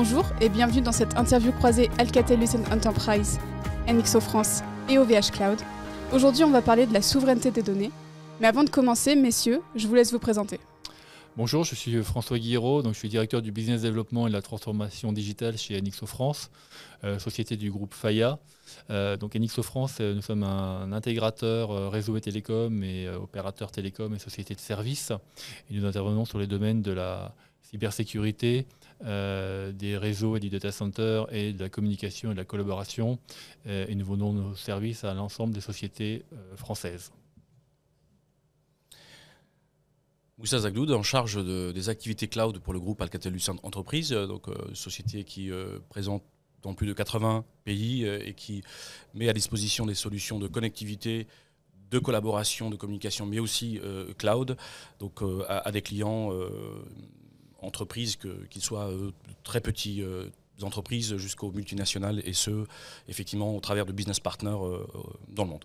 Bonjour et bienvenue dans cette interview croisée Alcatel-Lucent Enterprise, NXO France et OVH Cloud. Aujourd'hui, on va parler de la souveraineté des données. Mais avant de commencer, messieurs, je vous laisse vous présenter. Bonjour, je suis euh, François Guilleraud, donc je suis directeur du business développement et de la transformation digitale chez NXO France, euh, société du groupe FAIA. Euh, donc Anixo France, nous sommes un, intégrateur réseau et télécom et opérateur télécom et société de services. nous intervenons sur les domaines de la cybersécurité, euh, des réseaux et des data centers et de la communication et de la collaboration. Euh, et nous vendons nos services à l'ensemble des sociétés euh, françaises. Moussa Zagdoud, en charge des activités cloud pour le groupe Alcatel-Lucent Entreprise, donc société qui présente dans plus de 80 pays et qui met à disposition des solutions de connectivité de collaboration, de communication, mais aussi cloud, donc à, des clients entreprises, qu'ils soient euh, très petites euh, entreprises jusqu'aux multinationales, et ce, effectivement, au travers de business partners euh, dans le monde.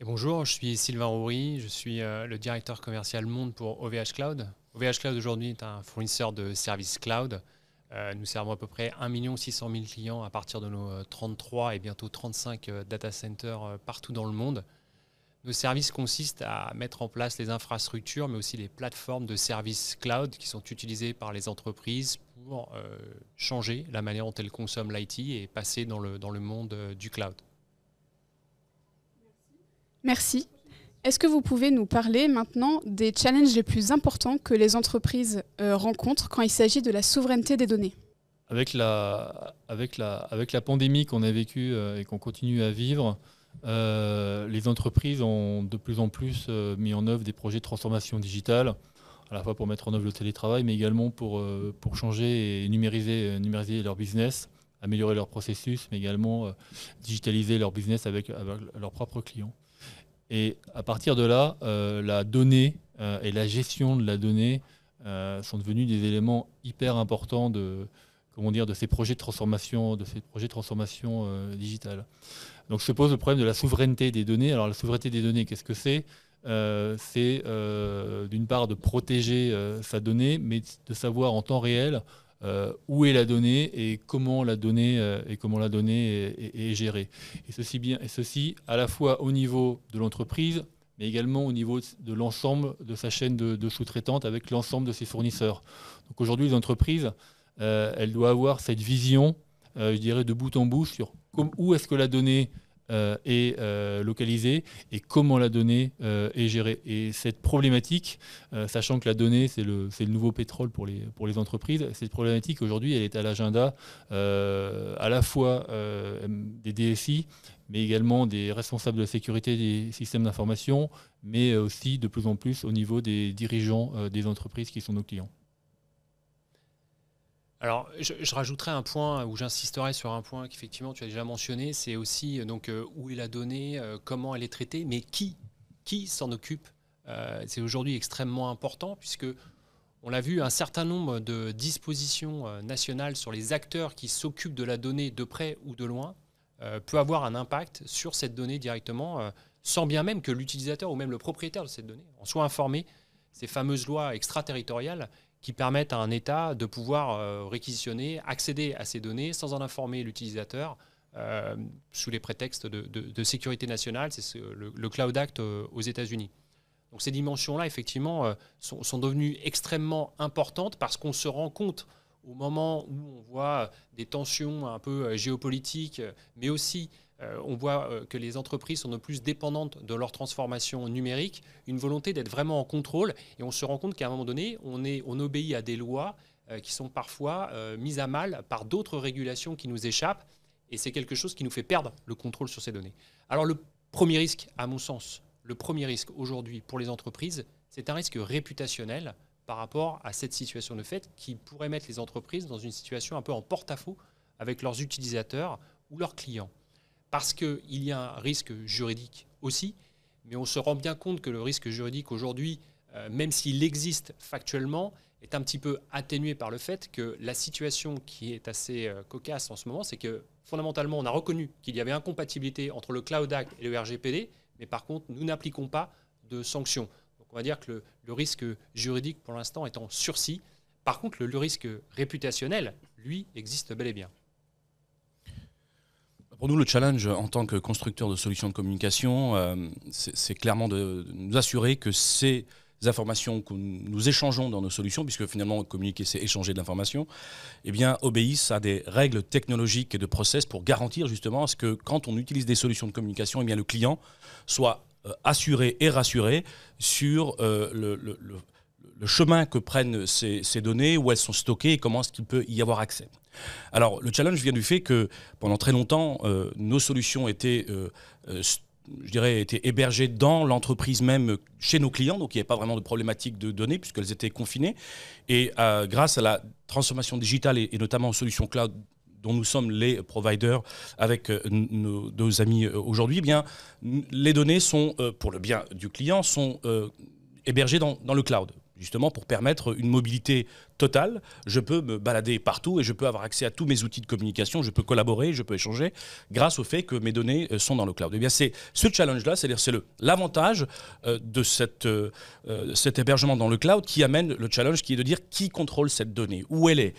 bonjour, je suis Sylvain Roury, je suis le directeur commercial monde pour OVH Cloud. OVH Cloud aujourd'hui est un fournisseur de services cloud. nous servons à peu près 1 600 000 clients à partir de nos 33 et bientôt 35 data centers partout dans le monde. Nos services consistent à mettre en place les infrastructures, mais aussi les plateformes de services cloud qui sont utilisées par les entreprises pour euh, changer la manière dont elles consomment l'IT et passer dans le, dans le monde euh, du cloud. Merci. Est-ce que vous pouvez nous parler maintenant des challenges les plus importants que les entreprises euh, rencontrent quand il s'agit de la souveraineté des données avec la, avec, la, avec la pandémie qu'on a vécue et qu'on continue à vivre, euh, les entreprises ont de plus en plus euh, mis en œuvre des projets de transformation digitale, à la fois pour mettre en œuvre le télétravail, mais également pour, euh, pour changer et numériser, numériser leur business, améliorer leur processus, mais également digitaliser leur business avec, leurs propres clients. Et à partir de là, la donnée et la gestion de la donnée sont devenus des éléments hyper importants de, comment dire, de ces projets de transformation, de ces projets de transformation euh, digitale. Donc se pose le problème de la souveraineté des données. Alors la souveraineté des données, qu'est-ce que c'est euh, C'est euh, d'une part de protéger sa donnée, mais de savoir en temps réel où est la donnée et comment la donnée et comment la donnée est, gérée. Et ceci bien, et ceci à la fois au niveau de l'entreprise, mais également au niveau de l'ensemble de sa chaîne de, sous-traitante avec l'ensemble de ses fournisseurs. Donc aujourd'hui, les entreprises euh, elle doit avoir cette vision, euh, je dirais, de bout en bout sur où est-ce que la donnée euh, est localisée et comment la donnée est gérée. Et cette problématique, sachant que la donnée, c'est le, nouveau pétrole pour les, pour les entreprises, cette problématique aujourd'hui, elle est à l'agenda à la fois des DSI, mais également des responsables de la sécurité des systèmes d'information, mais aussi de plus en plus au niveau des dirigeants des entreprises qui sont nos clients. Alors, je, rajouterais rajouterai un point où j'insisterai sur un point qu'effectivement tu as déjà mentionné, c'est aussi euh, donc euh, où est la donnée, euh, comment elle est traitée, mais qui, qui s'en occupe. c'est aujourd'hui extrêmement important puisque on l'a vu, un certain nombre de dispositions nationales sur les acteurs qui s'occupent de la donnée de près ou de loin peut avoir un impact sur cette donnée directement, sans bien même que l'utilisateur ou même le propriétaire de cette donnée en soit informé. Ces fameuses lois extraterritoriales qui permettent à un État de pouvoir euh, réquisitionner, accéder à ces données sans en informer l'utilisateur euh, sous les prétextes de, sécurité nationale. C'est le, Cloud Act euh, aux États-Unis. Donc ces dimensions-là, effectivement, sont, sont, devenues extrêmement importantes parce qu'on se rend compte au moment où on voit des tensions un peu géopolitiques, mais aussi euh, on voit euh, que les entreprises sont de plus dépendantes de leur transformation numérique, une volonté d'être vraiment en contrôle, et on se rend compte qu'à un moment donné, on, on obéit à des lois euh, qui sont parfois mises à mal par d'autres régulations qui nous échappent, et c'est quelque chose qui nous fait perdre le contrôle sur ces données. Alors le premier risque, à mon sens, le premier risque aujourd'hui pour les entreprises, c'est un risque réputationnel par rapport à cette situation de fait qui pourrait mettre les entreprises dans une situation un peu en porte-à-faux avec leurs utilisateurs ou leurs clients parce qu'il y a un risque juridique aussi, mais on se rend bien compte que le risque juridique aujourd'hui, euh, même s'il existe factuellement, est un petit peu atténué par le fait que la situation qui est assez euh, cocasse en ce moment, c'est que fondamentalement, on a reconnu qu'il y avait incompatibilité entre le Cloud Act et le RGPD, mais par contre, nous n'appliquons pas de sanctions. Donc on va dire que le, risque juridique pour l'instant est en sursis. Par contre, le risque réputationnel, lui, existe bel et bien. Pour nous, le challenge en tant que constructeur de solutions de communication, euh, c'est clairement de, nous assurer que ces informations que nous échangeons dans nos solutions, puisque finalement communiquer c'est échanger de l'information, eh obéissent à des règles technologiques et de process pour garantir justement à ce que quand on utilise des solutions de communication, eh bien le client soit euh, assuré et rassuré sur euh, le, chemin que prennent ces, ces, données, où elles sont stockées et comment est-ce qu'il peut y avoir accès. Alors, le challenge vient du fait que pendant très longtemps, euh, nos solutions étaient, euh, euh, je dirais, hébergées dans l'entreprise même, chez nos clients, donc il n'y avait pas vraiment de problématique de données puisqu'elles étaient confinées. Et grâce à la transformation digitale et, notamment aux solutions cloud dont nous sommes les providers avec nos deux amis aujourd'hui, eh bien, les données sont, pour le bien du client, sont hébergées dans le cloud justement pour permettre une mobilité totale. Je peux me balader partout et je peux avoir accès à tous mes outils de communication, je peux collaborer, je peux échanger grâce au fait que mes données euh, sont dans le cloud. Et eh bien c'est ce challenge-là, c'est-à-dire c'est l'avantage euh, de euh, cet hébergement dans le cloud qui amène le challenge qui est de dire qui contrôle cette donnée, où elle est,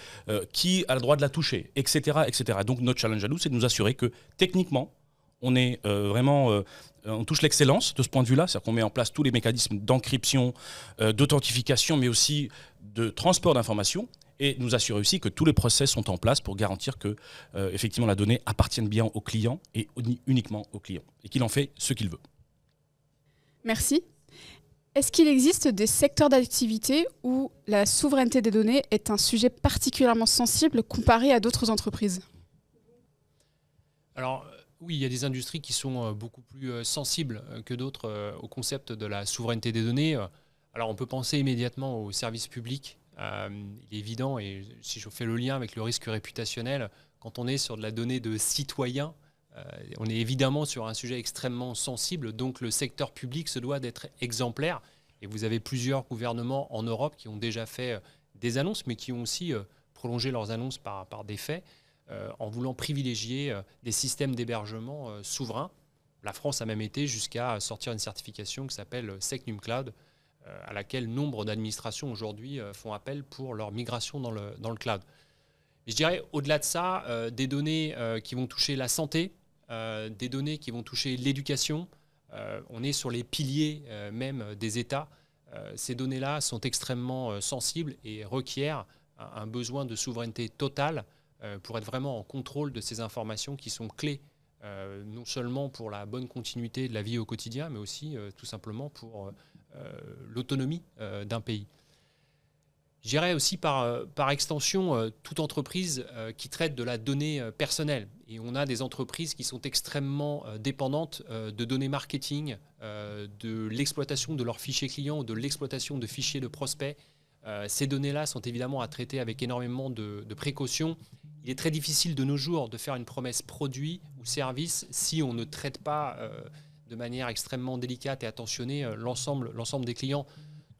qui a le droit de la toucher, etc. etc. Donc notre challenge à nous, c'est de nous assurer que techniquement, on est euh, vraiment, euh, on touche l'excellence de ce point de vue-là, c'est-à-dire qu'on met en place tous les mécanismes d'encryption, euh, d'authentification, mais aussi de transport d'informations et nous assurer aussi que tous les process sont en place pour garantir que effectivement la donnée appartienne bien au client et uniquement au client et qu'il en fait ce qu'il veut. Merci. Est-ce qu'il existe des secteurs d'activité où la souveraineté des données est un sujet particulièrement sensible comparé à d'autres entreprises alors, oui, il y a des industries qui sont euh, beaucoup plus euh, sensibles euh, que d'autres au concept de la souveraineté des données. Alors on peut penser immédiatement aux services publics. il est évident, et si je fais le lien avec le risque réputationnel, quand on est sur de la donnée de citoyens, on est évidemment sur un sujet extrêmement sensible, donc le secteur public se doit d'être exemplaire. Et vous avez plusieurs gouvernements en Europe qui ont déjà fait des annonces, mais qui ont aussi prolongé leurs annonces par, par des faits. Euh, en voulant privilégier euh, des systèmes d'hébergement euh, souverains. La France a même été jusqu'à sortir une certification qui s'appelle SecNum Cloud, à laquelle nombre d'administrations aujourd'hui font appel pour leur migration dans le, cloud. je dirais, au-delà de ça, des données qui vont toucher la santé, des données qui vont toucher l'éducation, on est sur les piliers même des États. ces données-là sont extrêmement sensibles et requièrent un, besoin de souveraineté totale euh, pour être vraiment en contrôle de ces informations qui sont clés, euh, non seulement pour la bonne continuité de la vie au quotidien, mais aussi euh, tout simplement pour l'autonomie d'un pays. J'irai aussi par, extension toute entreprise qui traite de la donnée personnelle. Et on a des entreprises qui sont extrêmement dépendantes de données marketing, de l'exploitation de leurs fichiers clients, de l'exploitation de fichiers de prospects. ces données-là sont évidemment à traiter avec énormément de précautions il est très difficile de nos jours de faire une promesse produit ou service si on ne traite pas euh, de manière extrêmement délicate et attentionnée euh, l'ensemble, l'ensemble des clients.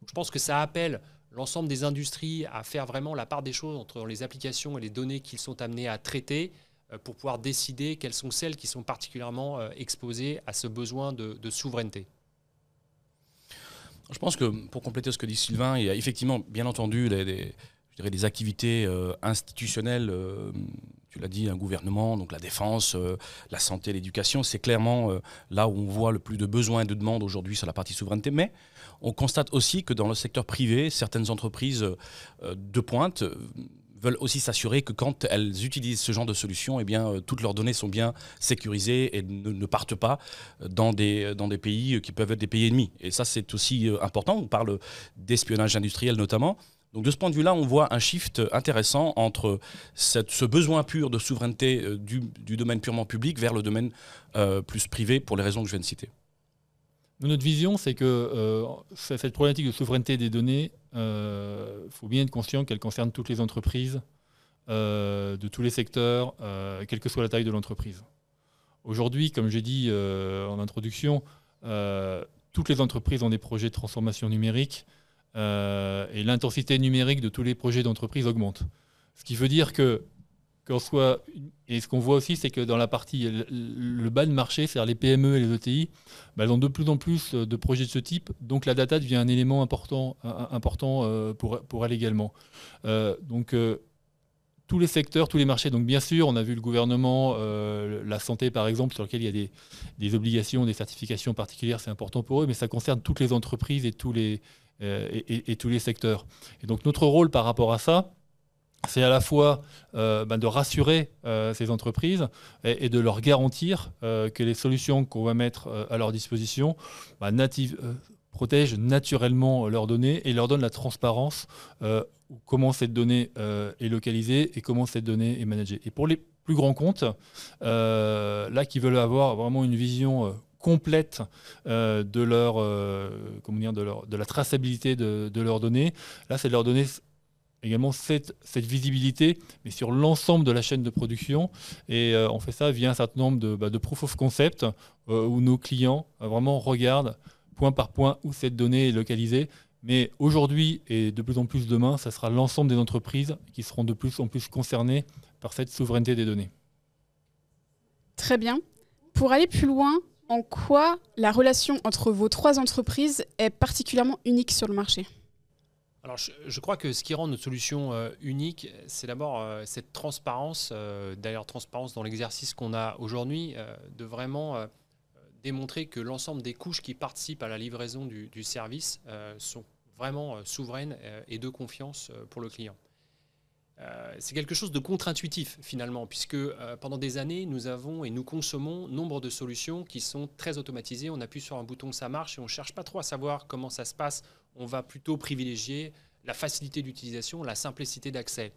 je pense que ça appelle l'ensemble des industries à faire vraiment la part des choses entre les applications et les données qu'ils sont amenés à traiter euh, pour pouvoir décider quelles sont celles qui sont particulièrement exposées à ce besoin de, souveraineté. Je pense que pour compléter ce que dit Sylvain, il y a effectivement, bien entendu, les, les je dirais, des activités euh, institutionnelles. Euh, tu l'as dit, un gouvernement, donc la défense, euh, la santé, l'éducation, c'est clairement là où on voit le plus de besoins et de demandes aujourd'hui sur la partie souveraineté. Mais on constate aussi que dans le secteur privé, certaines entreprises de pointe veulent aussi s'assurer que quand elles utilisent ce genre de solution, eh bien, toutes leurs données sont bien sécurisées et ne, partent pas dans des, pays qui peuvent être des pays ennemis. Et ça, c'est aussi important. On parle d'espionnage industriel notamment. Donc de ce point de vue-là, on voit un shift intéressant entre ce besoin pur de souveraineté euh, du, domaine purement public vers le domaine euh, plus privé pour les raisons que je viens de citer. Notre vision, c'est que euh, cette problématique de souveraineté des données, il faut bien être conscient qu'elle concerne toutes les entreprises, de tous les secteurs, quelle que soit la taille de l'entreprise. Aujourd'hui, comme j'ai dit en introduction, toutes les entreprises ont des projets de transformation numérique. Euh, et l'intensité numérique de tous les projets d'entreprise augmente. Ce qui veut dire que, qu'on soit. Et ce qu'on voit aussi, c'est que dans la partie le, bas de marché, c'est-à-dire les PME et les ETI, bah, elles ont de plus en plus euh, de projets de ce type. Donc la data devient un élément important, important euh, pour, pour également. donc. tous les secteurs, tous les marchés. Donc bien sûr, on a vu le gouvernement, la santé par exemple, sur lequel il y a des obligations, des certifications particulières, c'est important pour eux, mais ça concerne toutes les entreprises et tous les, euh, et, tous les secteurs. Et donc notre rôle par rapport à ça, c'est à la fois euh, ben, de rassurer euh, ces entreprises et, de leur garantir que les solutions qu'on va mettre à leur disposition ben, protègent naturellement leurs données et leur donnent la transparence comment cette donnée est localisée et comment cette donnée est managée. Et pour les plus grands comptes, là qui veulent avoir vraiment une vision complète euh, de, leur, euh, comment dire, de, de la traçabilité de, leurs données. Là, c'est de leur donner également cette, cette, visibilité, mais sur l'ensemble de la chaîne de production. Et euh, on fait ça via un certain nombre de, bah, proof of concept où nos clients vraiment regardent point par point où cette donnée est localisée. Mais aujourd'hui et de plus en plus demain, ça sera l'ensemble des entreprises qui seront de plus en plus concernées par cette souveraineté des données. Très bien. Pour aller plus loin, en quoi la relation entre vos trois entreprises est particulièrement unique sur le marché alors, je, crois que ce qui rend notre solution euh, unique, c'est d'abord euh, cette transparence, euh, d'ailleurs transparence dans l'exercice qu'on a aujourd'hui, de vraiment démontrer que l'ensemble des couches qui participent à la livraison du, du service sont vraiment souveraines et de confiance pour le client. Euh, c'est quelque chose de contre-intuitif finalement, puisque euh, pendant des années, nous avons et nous consommons nombre de solutions qui sont très automatisées. On appuie sur un bouton, ça marche, et on ne cherche pas trop à savoir comment ça se passe. On va plutôt privilégier la facilité d'utilisation, la simplicité d'accès.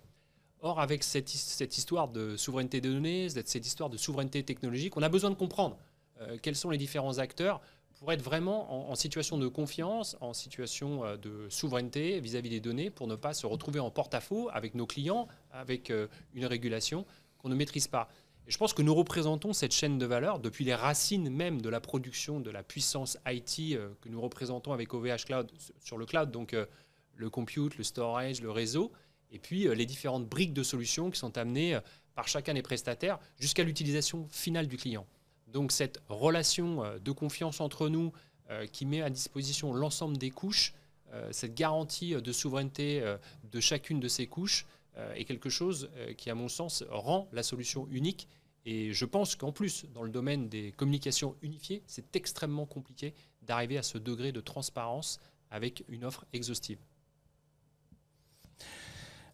Or, avec cette, histoire de souveraineté des données, cette histoire de souveraineté technologique, on a besoin de comprendre euh, quels sont les différents acteurs pour être vraiment en, situation de confiance, en situation euh, de souveraineté vis-à-vis des données, pour ne pas se retrouver en porte-à-faux avec nos clients, avec euh, une régulation qu'on ne maîtrise pas. Et je pense que nous représentons cette chaîne de valeur depuis les racines même de la production de la puissance IT euh, que nous représentons avec OVH Cloud sur le cloud, donc le compute, le storage, le réseau, et puis les différentes briques de solutions qui sont amenées par chacun des prestataires jusqu'à l'utilisation finale du client. Donc cette relation euh, de confiance entre nous euh, qui met à disposition l'ensemble des couches, euh, cette garantie de souveraineté de chacune de ces couches est quelque chose qui, à mon sens, rend la solution unique. Et je pense qu'en plus, dans le domaine des communications unifiées, c'est extrêmement compliqué d'arriver à ce degré de transparence avec une offre exhaustive.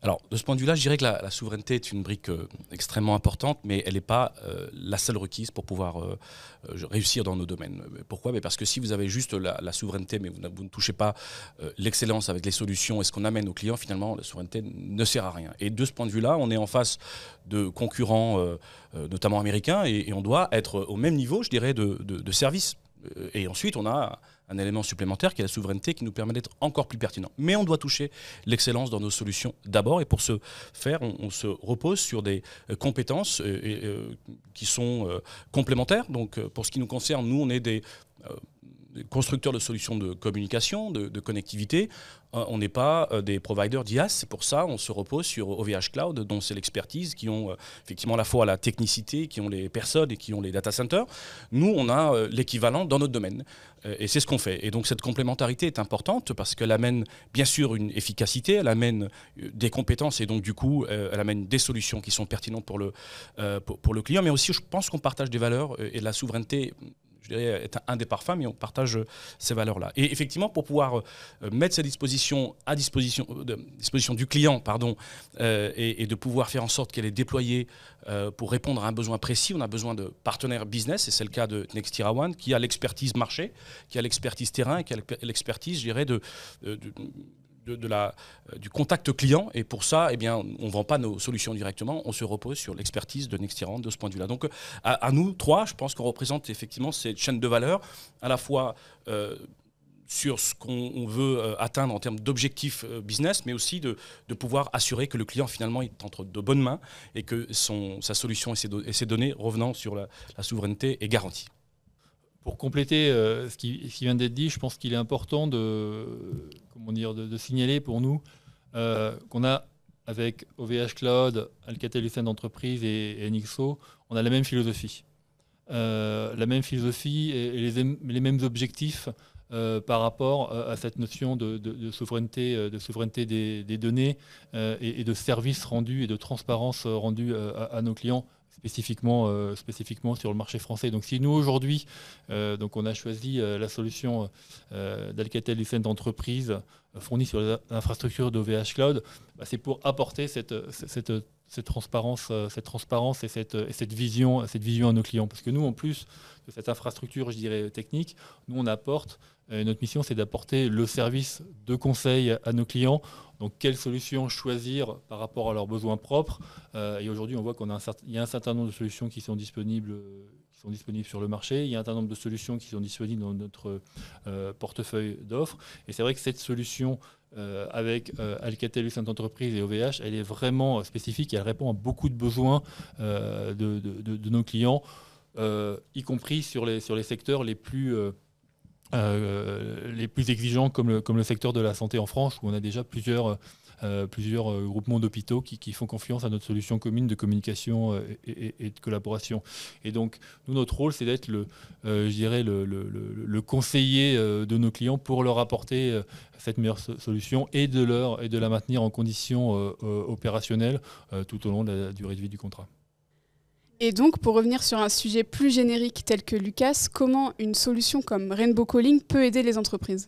Alors, de ce point de vue-là, je dirais que la, souveraineté est une brique euh, extrêmement importante, mais elle n'est pas euh, la seule requise pour pouvoir euh, réussir dans nos domaines. Pourquoi Parce que si vous avez juste la, souveraineté, mais vous, ne touchez pas l'excellence avec les solutions et ce qu'on amène aux clients, finalement, la souveraineté ne sert à rien. Et de ce point de vue-là, on est en face de concurrents, notamment américains, et, on doit être au même niveau, je dirais, de, de service. Et ensuite, on a un élément supplémentaire qui est la souveraineté qui nous permet d'être encore plus pertinent. Mais on doit toucher l'excellence dans nos solutions d'abord et pour ce faire, on, se repose sur des euh, compétences euh, euh, qui sont complémentaires. Donc pour ce qui nous concerne, nous, on est des constructeurs de solutions de communication, de, connectivité. Euh, on n'est pas euh, des providers d'IAS, c'est pour ça on se repose sur OVH Cloud, dont c'est l'expertise, qui ont euh, effectivement à la fois la technicité, qui ont les personnes et qui ont les data centers. Nous, on a l'équivalent dans notre domaine. et c'est ce qu'on fait. Et donc cette complémentarité est importante parce qu'elle amène bien sûr une efficacité, elle amène des compétences et donc du coup, elle amène des solutions qui sont pertinentes pour le, pour le client, mais aussi je pense qu'on partage des valeurs et de la souveraineté je dirais, être un des parfums, mais on partage euh, ces valeurs-là. Et effectivement, pour pouvoir euh, euh, mettre sa disposition à disposition, du client, pardon, et, de pouvoir faire en sorte qu'elle est déployée pour répondre à un besoin précis, on a besoin de partenaires business, et c'est le cas de Nextira One, qui a l'expertise marché, qui a l'expertise terrain, qui a l'expertise, je dirais, de de, la, euh, du contact client. Et pour ça, eh bien, on ne vend pas nos solutions directement, on se repose sur l'expertise de Nextirant de ce point de vue-là. Donc à, nous trois, je pense qu'on représente effectivement cette chaîne de valeur, à la fois euh, sur ce qu'on veut euh, atteindre en termes d'objectifs business, mais aussi de, pouvoir assurer que le client finalement est entre de bonnes mains et que son, sa solution et ses, données revenant sur la souveraineté est garantie pour compléter euh, ce, qui, vient d'être dit, je pense qu'il est important de, comment dire, de, signaler pour nous euh, qu'on a avec OVH Cloud, Alcatel Lucent d'entreprise et, NXO, on a la même philosophie. Euh, la même philosophie et, les, mêmes objectifs par rapport à cette notion de, souveraineté, de souveraineté des, données et, de services rendus et de transparence rendue à nos clients spécifiquement, euh, spécifiquement sur le marché français. Donc si nous aujourd'hui, euh, donc on a choisi euh, la solution d'Alcatel Lucent Entreprise fournis sur l'infrastructure d'OVH Cloud, bah, c'est pour apporter cette, cette, transparence, cette transparence et, cette, cette, vision, cette vision à nos clients. Parce que nous, en plus de cette infrastructure, je dirais, technique, nous, on apporte, euh, notre mission, c'est d'apporter le service de conseil à nos clients. Donc, quelles solutions choisir par rapport à leurs besoins propres. Euh, et aujourd'hui, on voit qu'il y a un certain nombre de solutions qui sont disponibles sont disponibles sur le marché. Il y a un certain nombre de solutions qui sont disponibles dans notre euh, portefeuille d'offres. Et c'est vrai que cette solution euh, avec euh, Alcatel, Lucent Entreprise et OVH, elle est vraiment spécifique et elle répond à beaucoup de besoins de, nos clients, y compris sur les, sur les secteurs les plus... les plus exigeants comme comme le secteur de la santé en France, où on a déjà plusieurs euh, plusieurs euh, groupements d'hôpitaux qui, font confiance à notre solution commune de communication euh, et, de collaboration. Et donc, nous, notre rôle, c'est d'être le, le, le conseiller de nos clients pour leur apporter cette meilleure solution et de, leur, et de la maintenir en condition opérationnelle tout au long de la durée de vie du contrat. Et donc, pour revenir sur un sujet plus générique tel que Lucas, comment une solution comme Rainbow Calling peut aider les entreprises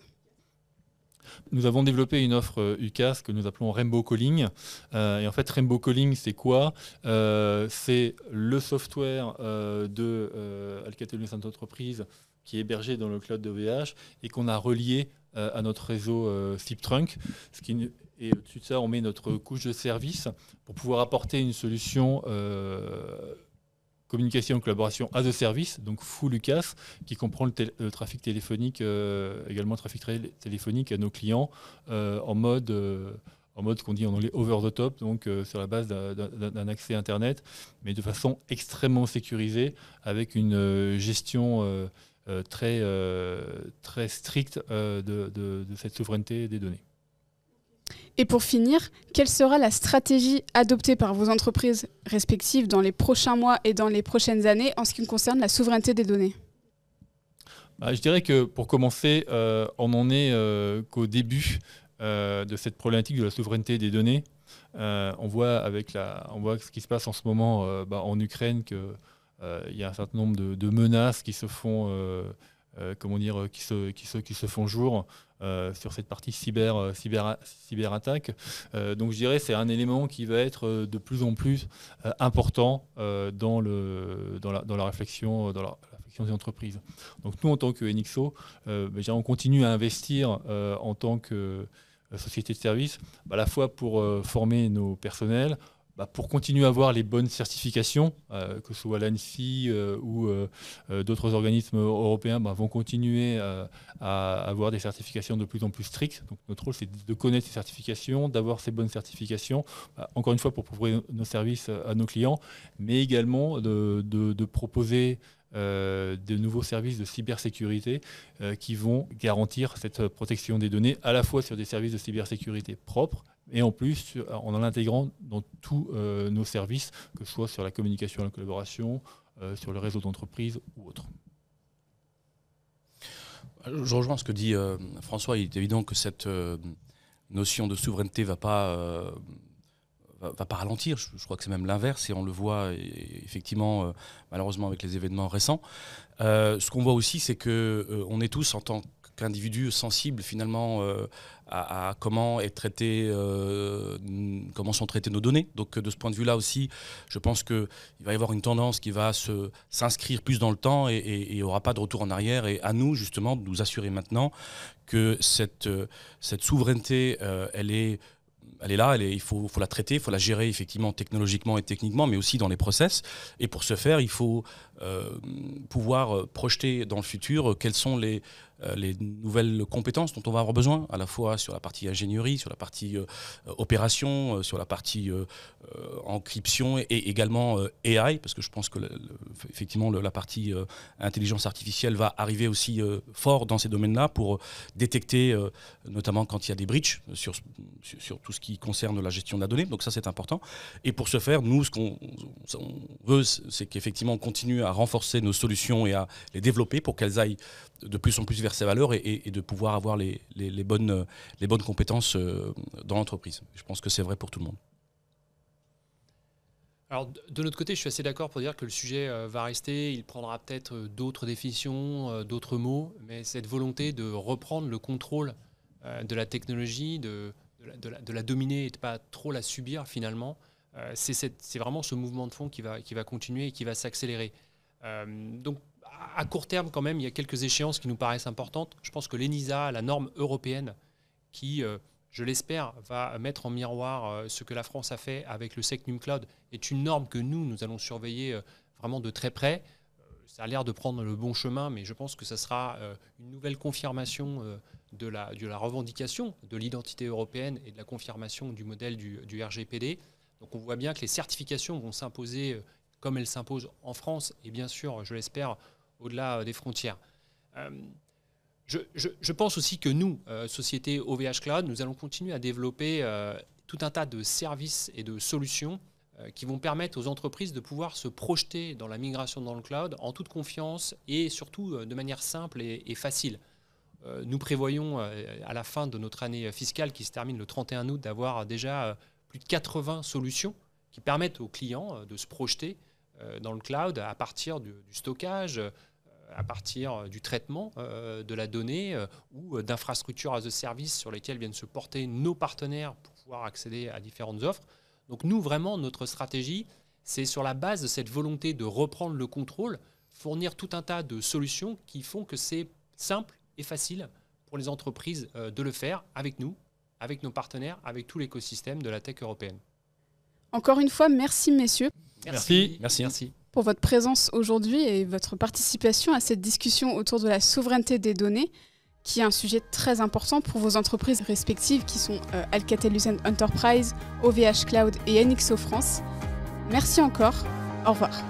nous avons développé une offre euh, UCAS que nous appelons Rainbow Calling. Euh, et en fait, Rainbow Calling, c'est quoi euh, C'est le software de Alcatel lucent Entreprise qui est hébergé dans le cloud d'OVH et qu'on a relié à notre réseau SipTrunk. Ce et au-dessus de ça, on met notre couche de service pour pouvoir apporter une solution communication et collaboration as a service, donc full UCAS, qui comprend le, trafic téléphonique, euh, également le trafic téléphonique à nos clients euh, en mode, euh, en mode qu'on dit en anglais over the top, donc sur la base d'un accès Internet, mais de façon extrêmement sécurisée, avec une gestion très, très stricte de cette souveraineté des données. Et pour finir, quelle sera la stratégie adoptée par vos entreprises respectives dans les prochains mois et dans les prochaines années en ce qui concerne la souveraineté des données bah, Je dirais que pour commencer, euh, on n'en est euh, qu'au début euh, de cette problématique de la souveraineté des données. on, voit avec on voit ce qui se passe en ce moment bah, en Ukraine qu'il il y a un certain nombre de, menaces qui se font, euh, comment dire, euh, qui se, qui se, qui se font jour euh, sur cette partie cyber, cyber, cyber attaque. donc je dirais c'est un élément qui va être de plus en plus important dans, le, dans, la, dans la réflexion, dans la, des entreprises. Donc nous, en tant que NXO, ben, on continue à investir en tant que société de service, à la fois pour former nos personnels, bah, pour continuer à avoir les bonnes certifications, euh, que ce soit l'ANSI euh, ou euh, d'autres organismes européens, bah, vont continuer à avoir des certifications de plus en plus strictes. Donc, notre rôle, c'est de connaître ces certifications, d'avoir ces bonnes certifications, bah, encore une fois, pour prouver nos services à nos clients, mais également de proposer euh, de nouveaux services de cybersécurité euh, qui vont garantir cette protection des données à la fois sur des services de cybersécurité propres et en plus en l'intégrant dans tous euh, nos services, que ce soit sur la communication et la collaboration, sur le réseau d'entreprise ou autre. Je rejoins ce que dit François. Il est évident que cette notion de souveraineté ne va pas va pas ralentir, je, crois que c'est même l'inverse, et on le voit effectivement, euh, malheureusement, avec les événements récents. Euh, ce qu'on voit aussi, c'est qu'on euh, est tous, en tant qu'individus, sensibles finalement à, comment, traité, comment sont traitées nos données. Donc de ce point de vue-là aussi, je pense qu'il va y avoir une tendance qui va s'inscrire plus dans le temps et il n'y aura pas de retour en arrière. Et à nous, justement, de nous assurer maintenant que cette souveraineté, elle est elle est là, il faut, la traiter, il faut la gérer effectivement technologiquement et techniquement, mais aussi dans les process. Et pour ce faire, il faut euh, pouvoir euh, projeter dans le futur euh, quelles sont les, les nouvelles compétences dont on va avoir besoin, à la fois sur la partie ingénierie, sur la partie opération, sur la partie encryption et, également AI, parce que je pense que effectivement la partie intelligence artificielle va arriver aussi fort dans ces domaines-là pour détecter notamment quand il y a des breaches sur, sur, sur, tout ce qui concerne la gestion de la donnée. Donc ça c'est important. Et pour ce faire, nous ce qu'on veut, c'est qu'effectivement on continue à renforcer nos solutions et à les développer pour qu'elles aillent de plus en plus vers ces valeurs et, de pouvoir avoir les, bonnes, euh, les bonnes compétences euh, dans l'entreprise. Je pense que c'est vrai pour tout le monde. Alors, de notre côté, je suis assez d'accord pour dire que le sujet euh, va rester. Il prendra peut-être d'autres définitions, d'autres mots, mais cette volonté de reprendre le contrôle de la technologie, de, de, la, dominer et de pas trop la subir finalement, c'est vraiment ce mouvement de fond qui va, qui va continuer et qui va s'accélérer. Euh, donc, à court terme, quand même, il y a quelques échéances qui nous paraissent importantes. Je pense que l'ENISA, la norme européenne, qui, euh, je l'espère, va mettre en miroir euh, ce que la France a fait avec le SecNum Cloud, est une norme que nous, nous allons surveiller vraiment de très près. Ça a l'air de prendre le bon chemin, mais je pense que ça sera une nouvelle confirmation de la, revendication de l'identité européenne et de la confirmation du modèle du, du RGPD. Donc on voit bien que les certifications vont s'imposer comme elle s'impose en France et bien sûr, je l'espère, au-delà euh, des frontières. Euh, je, pense aussi que nous, euh, société OVH Cloud, nous allons continuer à développer tout un tas de services et de solutions qui vont permettre aux entreprises de pouvoir se projeter dans la migration dans le cloud en toute confiance et surtout de manière simple et, et facile. Nous prévoyons à la fin de notre année fiscale qui se termine le 31 août d'avoir déjà plus de 80 solutions qui permettent aux clients de se projeter euh, dans le cloud à partir du, stockage, euh, à partir du traitement euh, de la donnée ou d'infrastructures as a service sur lesquelles viennent se porter nos partenaires pour pouvoir accéder à différentes offres. Donc nous, vraiment, notre stratégie, c'est sur la base de cette volonté de reprendre le contrôle, fournir tout un tas de solutions qui font que c'est simple et facile pour les entreprises de le faire avec nous, avec nos partenaires, avec tout l'écosystème de la tech européenne. Encore une fois, merci messieurs. Merci. Merci. Merci. Pour votre présence aujourd'hui et votre participation à cette discussion autour de la souveraineté des données, qui est un sujet très important pour vos entreprises respectives qui sont euh, Alcatel Lucent Enterprise, OVH Cloud et NXO France. Merci encore. Au revoir.